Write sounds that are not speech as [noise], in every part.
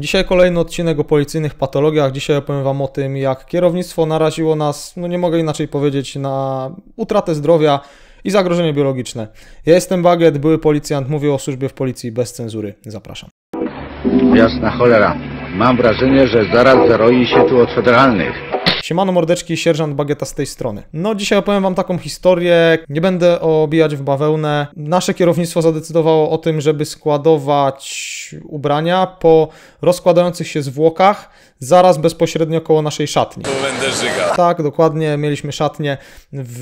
Dzisiaj kolejny odcinek o policyjnych patologiach. Dzisiaj opowiem Wam o tym, jak kierownictwo naraziło nas, no nie mogę inaczej powiedzieć, na utratę zdrowia i zagrożenie biologiczne. Ja jestem Baget, były policjant, mówię o służbie w policji bez cenzury. Zapraszam. Jasna cholera. Mam wrażenie, że zaraz zaroi się tu od federalnych. Siemano mordeczki, sierżant Bageta z tej strony. No dzisiaj opowiem wam taką historię, nie będę obijać w bawełnę. Nasze kierownictwo zadecydowało o tym, żeby składować ubrania po rozkładających się zwłokach zaraz bezpośrednio koło naszej szatni. Tu będę żyga. Tak, dokładnie, mieliśmy szatnię w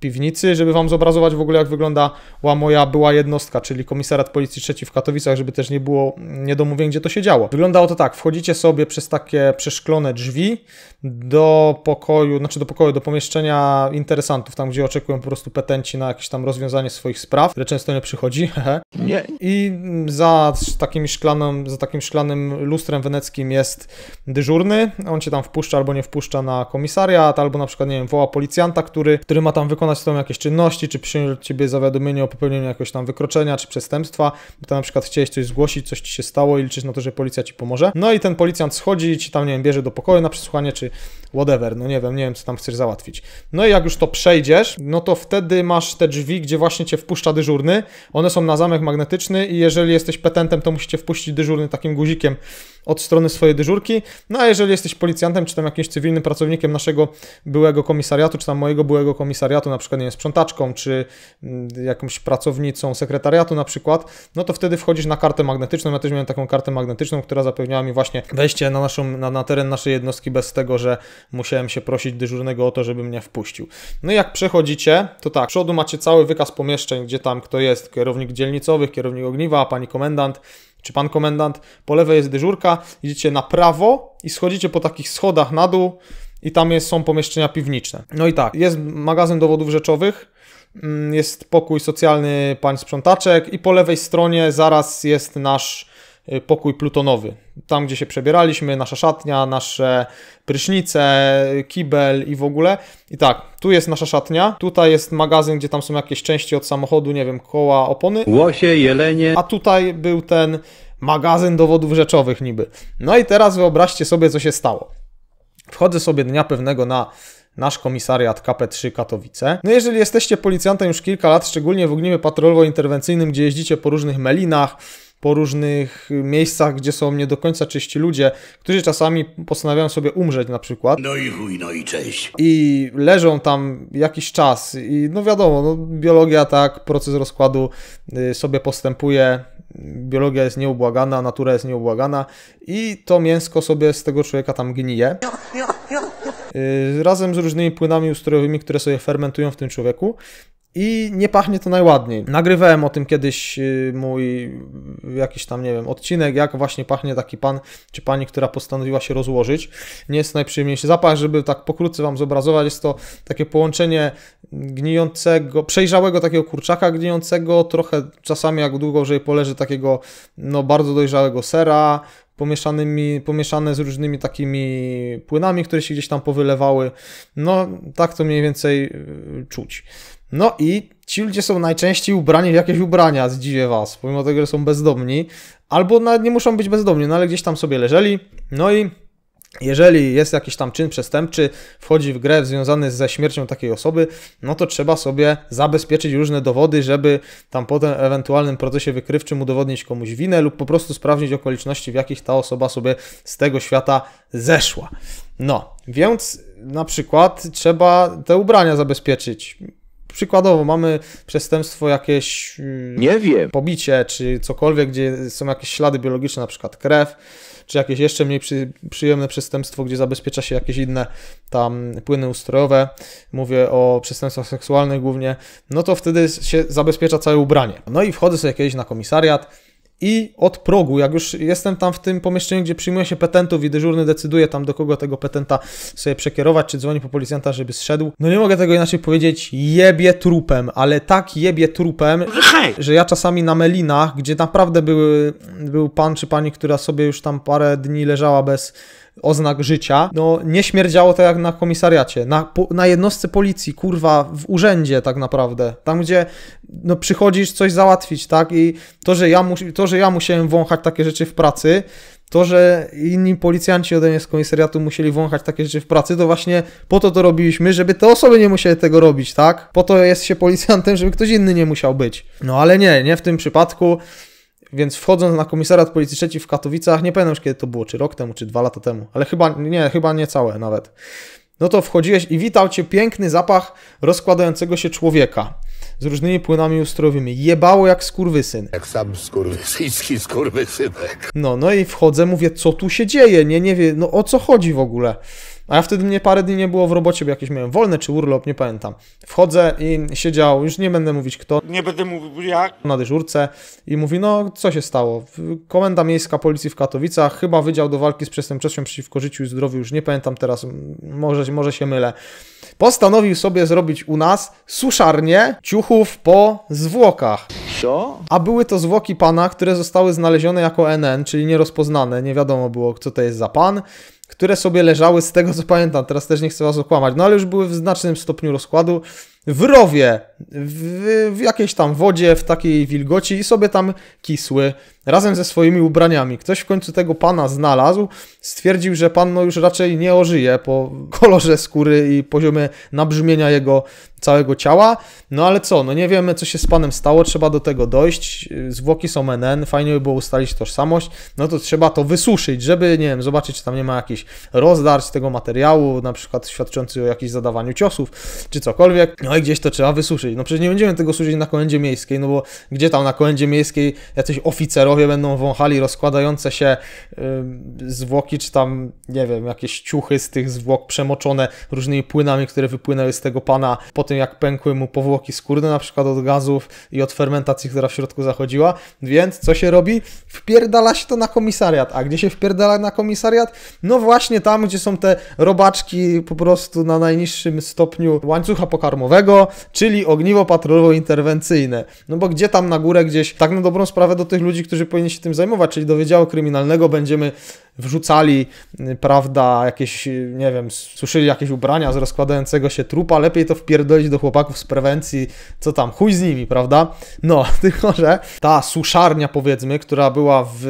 piwnicy, żeby wam zobrazować w ogóle jak wygląda moja była jednostka, czyli komisariat policji trzeci w Katowicach, żeby też nie było niedomówień, gdzie to się działo. Wyglądało to tak, wchodzicie sobie przez takie przeszklone drzwi, do pokoju, znaczy do pokoju, do pomieszczenia interesantów, tam gdzie oczekują po prostu petenci na jakieś tam rozwiązanie swoich spraw, które często nie przychodzi. [laughs] nie. I za takim, szklanym, za takim szklanym lustrem weneckim jest dyżurny, on cię tam wpuszcza albo nie wpuszcza na komisariat, albo na przykład, nie wiem, woła policjanta, który, który ma tam wykonać tam jakieś czynności, czy przyjąć ciebie zawiadomienie o popełnieniu jakiegoś tam wykroczenia, czy przestępstwa, bo tam na przykład chciałeś coś zgłosić, coś ci się stało i liczysz na to, że policja ci pomoże. No i ten policjant schodzi, ci tam, nie wiem, bierze do pokoju na przesłuchanie, czy whatever, no nie wiem, nie wiem, co tam chcesz załatwić. No i jak już to przejdziesz, no to wtedy masz te drzwi, gdzie właśnie cię wpuszcza dyżurny, one są na zamek magnetyczny i jeżeli jesteś petentem, to musicie wpuścić dyżurny takim guzikiem od strony swojej dyżurki. No a jeżeli jesteś policjantem, czy tam jakimś cywilnym pracownikiem naszego byłego komisariatu, czy tam mojego byłego komisariatu, na przykład nie wiem, sprzątaczką, czy mm, jakąś pracownicą sekretariatu na przykład, no to wtedy wchodzisz na kartę magnetyczną. Ja też miałem taką kartę magnetyczną, która zapewniała mi właśnie wejście na, naszą, na, na teren naszej jednostki bez tego, że musiałem się prosić dyżurnego o to, żeby mnie wpuścił. No i jak przechodzicie, to tak, z przodu macie cały wykaz pomieszczeń, gdzie tam kto jest, kierownik dzielnicowych, kierownik ogniwa, pani komendant, czy pan komendant, po lewej jest dyżurka, idziecie na prawo i schodzicie po takich schodach na dół i tam jest, są pomieszczenia piwniczne. No i tak, jest magazyn dowodów rzeczowych, mm, jest pokój socjalny pań sprzątaczek i po lewej stronie zaraz jest nasz Y, pokój plutonowy. Tam, gdzie się przebieraliśmy, nasza szatnia, nasze prysznice, kibel i w ogóle. I tak, tu jest nasza szatnia, tutaj jest magazyn, gdzie tam są jakieś części od samochodu, nie wiem, koła, opony. Łosie, jelenie. A tutaj był ten magazyn dowodów rzeczowych niby. No i teraz wyobraźcie sobie, co się stało. Wchodzę sobie dnia pewnego na nasz komisariat KP3 Katowice. No jeżeli jesteście policjantem już kilka lat, szczególnie w ogniwie patrolowo-interwencyjnym, gdzie jeździcie po różnych melinach, po różnych miejscach, gdzie są nie do końca czyści ludzie, którzy czasami postanawiają sobie umrzeć na przykład. No i chuj, no i cześć. I leżą tam jakiś czas i no wiadomo, no, biologia tak, proces rozkładu y, sobie postępuje, biologia jest nieubłagana, natura jest nieubłagana i to mięsko sobie z tego człowieka tam gnije. Y, razem z różnymi płynami ustrojowymi, które sobie fermentują w tym człowieku i nie pachnie to najładniej. Nagrywałem o tym kiedyś y, mój jakiś tam, nie wiem, odcinek, jak właśnie pachnie taki pan czy pani, która postanowiła się rozłożyć. Nie jest najprzyjemniejszy zapach, żeby tak pokrótce Wam zobrazować, jest to takie połączenie gnijącego, przejrzałego takiego kurczaka gnijącego, trochę czasami jak długo, że poleży takiego no bardzo dojrzałego sera, pomieszanymi, pomieszane z różnymi takimi płynami, które się gdzieś tam powylewały. No, tak to mniej więcej y, czuć. No i ci ludzie są najczęściej ubrani w jakieś ubrania, zdziwię was, pomimo tego, że są bezdomni, albo nawet nie muszą być bezdomni, no ale gdzieś tam sobie leżeli, no i jeżeli jest jakiś tam czyn przestępczy, wchodzi w grę związany ze śmiercią takiej osoby, no to trzeba sobie zabezpieczyć różne dowody, żeby tam potem w ewentualnym procesie wykrywczym udowodnić komuś winę lub po prostu sprawdzić okoliczności, w jakich ta osoba sobie z tego świata zeszła. No, więc na przykład trzeba te ubrania zabezpieczyć. Przykładowo, mamy przestępstwo jakieś. Y, Nie wiem. Pobicie, czy cokolwiek, gdzie są jakieś ślady biologiczne, na przykład krew, czy jakieś jeszcze mniej przy, przyjemne przestępstwo, gdzie zabezpiecza się jakieś inne tam płyny ustrojowe. Mówię o przestępstwach seksualnych głównie. No to wtedy się zabezpiecza całe ubranie. No i wchodzę sobie kiedyś na komisariat i od progu, jak już jestem tam w tym pomieszczeniu, gdzie przyjmuje się petentów i dyżurny decyduje tam do kogo tego petenta sobie przekierować, czy dzwoni po policjanta, żeby zszedł. No nie mogę tego inaczej powiedzieć, jebie trupem, ale tak jebie trupem, że ja czasami na melinach, gdzie naprawdę były, był pan czy pani, która sobie już tam parę dni leżała bez oznak życia, no nie śmierdziało to jak na komisariacie, na, po, na jednostce policji, kurwa, w urzędzie tak naprawdę, tam gdzie no przychodzisz coś załatwić, tak, i to, że ja, mus, to, że ja musiałem wąchać takie rzeczy w pracy, to, że inni policjanci ode mnie z komisariatu musieli wąchać takie rzeczy w pracy, to właśnie po to to robiliśmy, żeby te osoby nie musiały tego robić, tak? Po to jest się policjantem, żeby ktoś inny nie musiał być. No ale nie, nie w tym przypadku. Więc wchodząc na komisariat Policji III w Katowicach, nie pamiętam już kiedy to było, czy rok temu, czy dwa lata temu, ale chyba nie, chyba nie całe nawet. No to wchodziłeś i witał cię piękny zapach rozkładającego się człowieka z różnymi płynami ustrojowymi. Jebało jak skurwysyn. Jak sam skurwysyński skurwysynek. No, no i wchodzę, mówię, co tu się dzieje? Nie, nie wiem, no o co chodzi w ogóle? A ja wtedy mnie parę dni nie było w robocie, bo jakieś miałem wolne czy urlop, nie pamiętam. Wchodzę i siedział, już nie będę mówić kto. Nie będę mówił jak. Na dyżurce i mówi, no co się stało? Komenda Miejska Policji w Katowicach, chyba Wydział do Walki z Przestępczością Przeciwko Życiu i Zdrowiu, już nie pamiętam teraz, może, może się mylę. Postanowił sobie zrobić u nas suszarnię ciuchów po zwłokach. Co? A były to zwłoki pana, które zostały znalezione jako NN, czyli nierozpoznane, nie wiadomo było co to jest za pan które sobie leżały z tego co pamiętam, teraz też nie chcę was okłamać, no ale już były w znacznym stopniu rozkładu, w rowie, w, w, jakiejś tam wodzie, w takiej wilgoci i sobie tam kisły razem ze swoimi ubraniami. Ktoś w końcu tego pana znalazł, stwierdził, że pan no już raczej nie ożyje po kolorze skóry i poziomie nabrzmienia jego całego ciała. No ale co, no nie wiemy co się z panem stało, trzeba do tego dojść. Zwłoki są NN, fajnie by było ustalić tożsamość, no to trzeba to wysuszyć, żeby, nie wiem, zobaczyć czy tam nie ma jakichś rozdarć tego materiału, na przykład świadczący o jakimś zadawaniu ciosów, czy cokolwiek. No ale gdzieś to trzeba wysuszyć. No przecież nie będziemy tego suszyć na kolendzie miejskiej, no bo gdzie tam na kolendzie miejskiej jacyś oficerowie będą wąchali rozkładające się yy, zwłoki, czy tam, nie wiem, jakieś ciuchy z tych zwłok przemoczone różnymi płynami, które wypłynęły z tego pana po tym, jak pękły mu powłoki skórne, na przykład od gazów i od fermentacji, która w środku zachodziła. Więc co się robi? Wpierdala się to na komisariat. A gdzie się wpierdala na komisariat? No właśnie tam, gdzie są te robaczki po prostu na najniższym stopniu łańcucha pokarmowego, patrolowego, czyli ogniwo patrolowo-interwencyjne. No bo gdzie tam na górę gdzieś, tak na dobrą sprawę do tych ludzi, którzy powinni się tym zajmować, czyli do Wydziału Kryminalnego będziemy wrzucali, y, prawda, jakieś, y, nie wiem, suszyli jakieś ubrania z rozkładającego się trupa, lepiej to wpierdolić do chłopaków z prewencji, co tam, chuj z nimi, prawda? No, [laughs] tylko, że ta suszarnia, powiedzmy, która była w,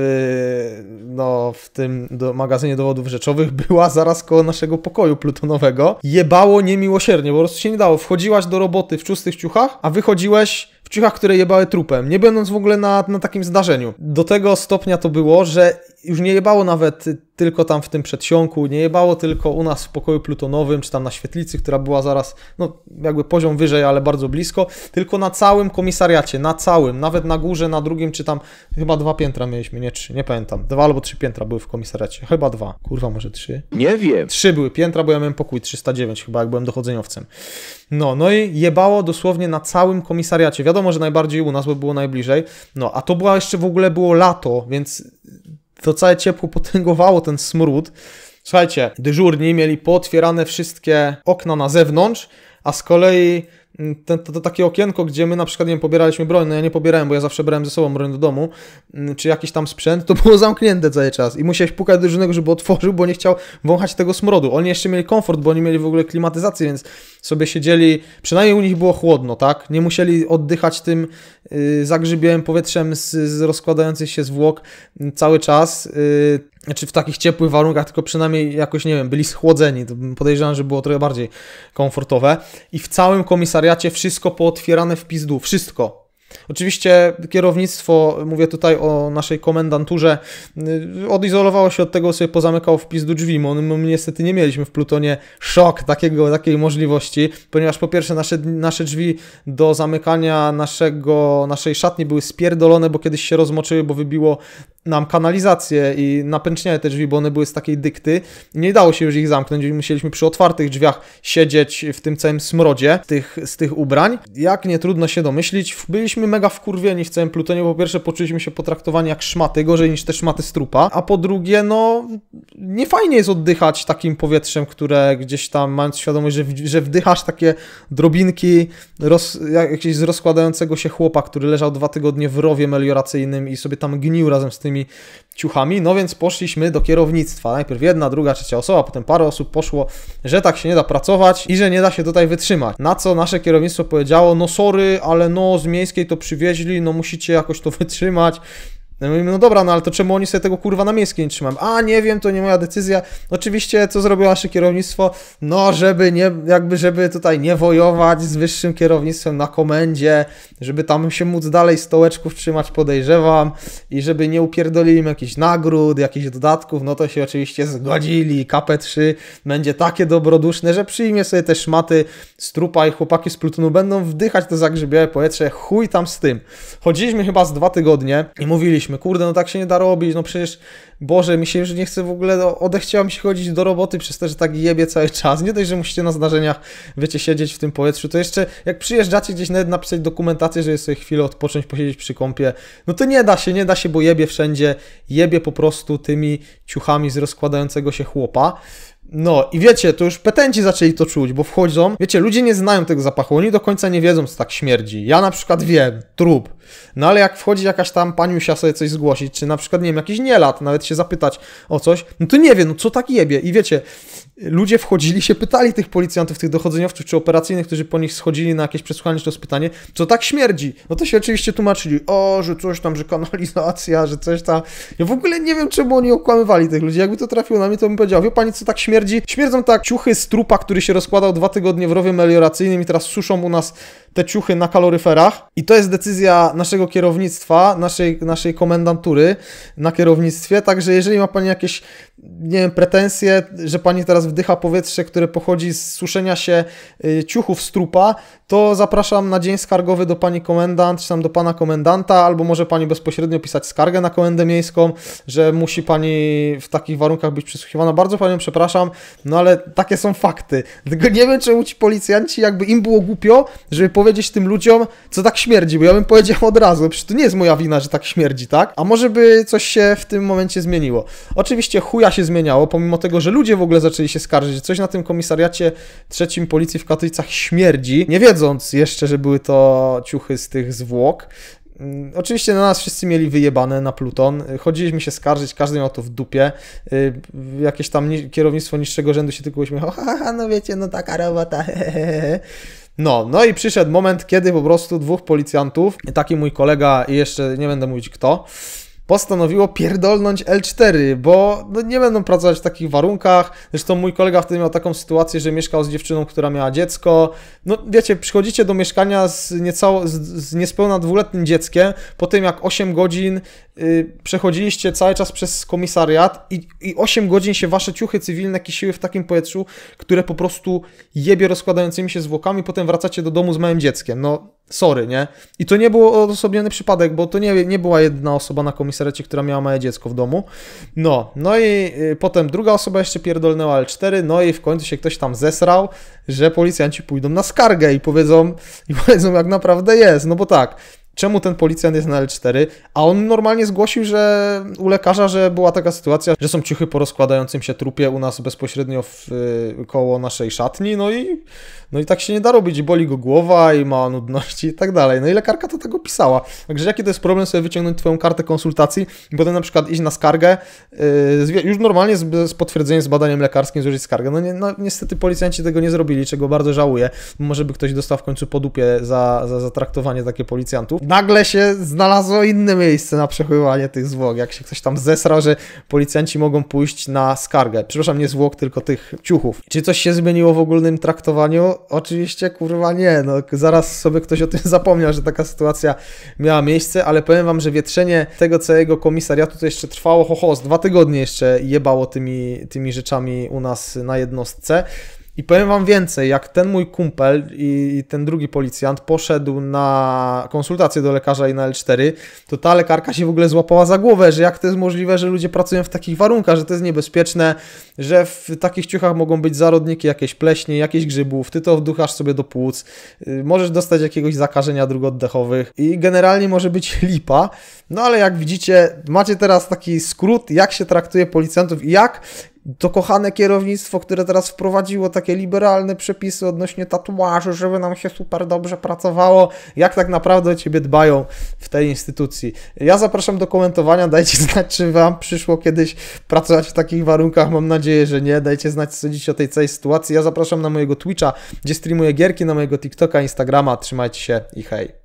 no, w tym do, magazynie dowodów rzeczowych, [laughs] była zaraz koło naszego pokoju plutonowego. Jebało niemiłosiernie, po prostu się nie dało. Wchodziłaś do roboty w czustych ciuchach, a wychodziłeś w ciuchach, które jebały trupem, nie będąc w ogóle na, na takim zdarzeniu. Do tego stopnia to było, że już nie jebało nawet tylko tam w tym przedsionku, nie jebało tylko u nas w pokoju plutonowym, czy tam na świetlicy, która była zaraz, no jakby poziom wyżej, ale bardzo blisko, tylko na całym komisariacie, na całym, nawet na górze, na drugim, czy tam chyba dwa piętra mieliśmy, nie trzy, nie pamiętam, dwa albo trzy piętra były w komisariacie, chyba dwa, kurwa może trzy? Nie wiem. Trzy były piętra, bo ja miałem pokój 309 chyba, jak byłem dochodzeniowcem. No, no i jebało dosłownie na całym komisariacie, wiadomo, że najbardziej u nas, bo było najbliżej, no a to była jeszcze w ogóle było lato, więc to całe ciepło potęgowało ten smród. Słuchajcie, dyżurni mieli pootwierane wszystkie okna na zewnątrz, a z kolei mm, to, to, takie okienko, gdzie my na przykład nie wiem, pobieraliśmy broń, no ja nie pobierałem, bo ja zawsze brałem ze sobą broń do domu, mm, czy jakiś tam sprzęt, to było [laughs] zamknięte cały czas i musiałeś pukać do żonego, żeby otworzył, bo nie chciał wąchać tego smrodu. Oni jeszcze mieli komfort, bo oni mieli w ogóle klimatyzację, więc sobie siedzieli, przynajmniej u nich było chłodno, tak? Nie musieli oddychać tym yy, zagrzybiałym powietrzem z, z rozkładających się zwłok cały czas, y, czy znaczy w takich ciepłych warunkach, tylko przynajmniej jakoś, nie wiem, byli schłodzeni. Podejrzewam, że było trochę bardziej komfortowe. I w całym komisariacie wszystko pootwierane w pizdu, wszystko Oczywiście kierownictwo, mówię tutaj o naszej komendanturze, y, odizolowało się od tego, sobie pozamykało wpis do drzwi. My, my niestety nie mieliśmy w Plutonie szok takiego, takiej możliwości, ponieważ po pierwsze nasze, nasze drzwi do zamykania naszego, naszej szatni były spierdolone, bo kiedyś się rozmoczyły, bo wybiło nam kanalizację i napęczniały te drzwi, bo one były z takiej dykty. Nie dało się już ich zamknąć, musieliśmy przy otwartych drzwiach siedzieć w tym całym smrodzie tych, z tych ubrań. Jak nie trudno się domyślić, byliśmy mega wkurwieni w całym Plutonie. Po pierwsze, poczuliśmy się potraktowani jak szmaty, gorzej niż te szmaty z trupa. A po drugie, no, nie fajnie jest oddychać takim powietrzem, które gdzieś tam, mając świadomość, że, że wdychasz takie drobinki roz, jakiegoś z rozkładającego się chłopa, który leżał dwa tygodnie w rowie melioracyjnym i sobie tam gnił razem z tymi tymi ciuchami, no więc poszliśmy do kierownictwa. Najpierw jedna, druga, trzecia osoba, potem parę osób poszło, że tak się nie da pracować i że nie da się tutaj wytrzymać. Na co nasze kierownictwo powiedziało, no sorry, ale no z miejskiej to przywieźli, no musicie jakoś to [laughs] wytrzymać, no mówimy, no dobra, no ale to czemu oni sobie tego kurwa na miejskie nie trzymam? A nie wiem, to nie moja decyzja. Oczywiście, co zrobiło nasze kierownictwo? No, żeby nie, jakby, żeby tutaj nie wojować z wyższym kierownictwem na komendzie, żeby tam się móc dalej stołeczków trzymać, podejrzewam, i żeby nie upierdolili im jakichś nagród, jakichś dodatków, no to się oczywiście zgodzili. KP3 będzie takie dobroduszne, że przyjmie sobie te szmaty z trupa i chłopaki z Plutonu będą wdychać to zagrzebiałe powietrze. Chuj tam z tym. Chodziliśmy chyba z dwa tygodnie i mówiliśmy, mówiliśmy, kurde, no tak się nie da robić, no przecież, Boże, mi się już nie chce w ogóle, no, odechciała mi się chodzić do roboty przez to, że tak jebie cały czas. Nie dość, że musicie na zdarzeniach, wiecie, siedzieć w tym powietrzu, to jeszcze jak przyjeżdżacie gdzieś nawet napisać dokumentację, jest sobie chwilę odpocząć, posiedzieć przy kąpie, no to nie da się, nie da się, bo jebie wszędzie, jebie po prostu tymi ciuchami z rozkładającego się chłopa. No i wiecie, to już petenci zaczęli to czuć, bo wchodzą, wiecie, ludzie nie znają tego zapachu, oni do końca nie wiedzą, co tak śmierdzi. Ja na przykład wiem, trup. No ale jak wchodzi jakaś tam paniusia sobie coś zgłosić, czy na przykład, nie wiem, jakiś nielat, nawet się zapytać o coś, no to nie wiem, no co tak jebie. I wiecie, ludzie wchodzili się pytali tych policjantów, tych dochodzeniowców czy operacyjnych, którzy po nich schodzili na jakieś przesłuchanie czy rozpytanie, co tak śmierdzi. No to się oczywiście tłumaczyli, o, że coś tam, że kanalizacja, że coś tam. Ja w ogóle nie wiem, czemu oni okłamywali tych ludzi. Jakby to trafiło na mnie, to bym powiedział, wie pani, co tak śmierdzi? Śmierdzą tak ciuchy z trupa, który się rozkładał dwa tygodnie w rowie melioracyjnym i teraz suszą u nas te ciuchy na kaloryferach. I to jest decyzja naszego kierownictwa, naszej, naszej komendantury na kierownictwie, także jeżeli ma pani jakieś nie wiem, pretensje, że pani teraz wdycha powietrze, które pochodzi z suszenia się y, ciuchów z trupa, to zapraszam na dzień skargowy do pani komendant, czy tam do pana komendanta, albo może pani bezpośrednio pisać skargę na komendę miejską, że musi pani w takich warunkach być przysłuchiwana. Bardzo panią przepraszam, no ale takie są fakty. Tylko nie wiem, czemu ci policjanci, jakby im było głupio, żeby powiedzieć tym ludziom, co tak śmierdzi, bo ja bym powiedział od razu, przecież to nie jest moja wina, że tak śmierdzi, tak? A może by coś się w tym momencie zmieniło. Oczywiście chuja niewiele się zmieniało, pomimo tego, że ludzie w ogóle zaczęli się skarżyć, że coś na tym komisariacie trzecim policji w Katowicach śmierdzi, nie wiedząc jeszcze, że były to ciuchy z tych zwłok. Mm, oczywiście na nas wszyscy mieli wyjebane na Pluton. Chodziliśmy się skarżyć, każdy miał to w dupie. Y, jakieś tam kierownictwo niższego rzędu się tylko uśmiechało. Haha, no wiecie, no taka robota. [laughs] No, no i przyszedł moment, kiedy po prostu dwóch policjantów, taki mój kolega i jeszcze nie będę mówić kto, postanowiło pierdolnąć L4, bo no, nie będą pracować w takich warunkach. Zresztą mój kolega wtedy miał taką sytuację, że mieszkał z dziewczyną, która miała dziecko. No wiecie, przychodzicie do mieszkania z, niecało, z, z niespełna dwuletnim dzieckiem, po tym jak 8 godzin Y, przechodziliście cały czas przez komisariat i, i 8 godzin się wasze ciuchy cywilne kisiły w takim powietrzu, które po prostu jebie rozkładającymi się zwłokami, potem wracacie do domu z małym dzieckiem. No, sorry, nie? I to nie był odosobniony przypadek, bo to nie, nie była jedna osoba na komisariacie, która miała małe dziecko w domu. No, no i y, potem druga osoba jeszcze pierdolnęła L4, no i w końcu się ktoś tam zesrał, że policjanci pójdą na skargę i powiedzą, i powiedzą jak naprawdę jest, no bo tak, czemu ten policjant jest na L4, a on normalnie zgłosił, że u lekarza, że była taka sytuacja, że są ciuchy po rozkładającym się trupie u nas bezpośrednio w, y, koło naszej szatni, no i no i tak się nie da robić, boli go głowa i ma nudności i tak dalej. No i lekarka to tak pisała. Także jaki to jest problem sobie wyciągnąć Twoją kartę konsultacji i potem na przykład iść na skargę, yy, już normalnie z, z, potwierdzeniem, z badaniem lekarskim złożyć skargę. No, nie, no, niestety policjanci tego nie zrobili, czego bardzo żałuję. Może by ktoś dostał w końcu po dupie za, za, za traktowanie takie policjantów. Nagle się znalazło inne miejsce na przechowywanie tych zwłok, jak się ktoś tam zesrał, że policjanci mogą pójść na skargę. Przepraszam, nie zwłok, tylko tych ciuchów. Czy coś się zmieniło w ogólnym traktowaniu? oczywiście kurwa nie, no zaraz sobie ktoś o tym [laughs] zapomniał, że taka sytuacja miała miejsce, ale powiem wam, że wietrzenie tego całego komisariatu to jeszcze trwało ho, ho dwa tygodnie jeszcze jebało tymi, tymi rzeczami u nas na jednostce. I powiem wam więcej, jak ten mój kumpel i ten drugi policjant poszedł na konsultację do lekarza i na L4, to ta lekarka się w ogóle złapała za głowę, że jak to jest możliwe, że ludzie pracują w takich warunkach, że to jest niebezpieczne, że w takich ciuchach mogą być zarodniki, jakieś pleśnie, jakieś grzybów, ty to wduchasz sobie do płuc, y, możesz dostać jakiegoś zakażenia dróg oddechowych i generalnie może być [laughs] lipa. No ale jak widzicie, macie teraz taki skrót, jak się traktuje policjantów i jak to kochane kierownictwo, które teraz wprowadziło takie liberalne przepisy odnośnie tatuaży, żeby nam się super dobrze pracowało, jak tak naprawdę o ciebie dbają w tej instytucji. Ja zapraszam do komentowania, dajcie [laughs] znać, czy wam przyszło kiedyś pracować w takich warunkach, mam nadzieję, że nie, dajcie znać, co dziś o tej całej sytuacji. Ja zapraszam na mojego Twitcha, gdzie streamuję gierki, na mojego TikToka, Instagrama, trzymajcie się i hej.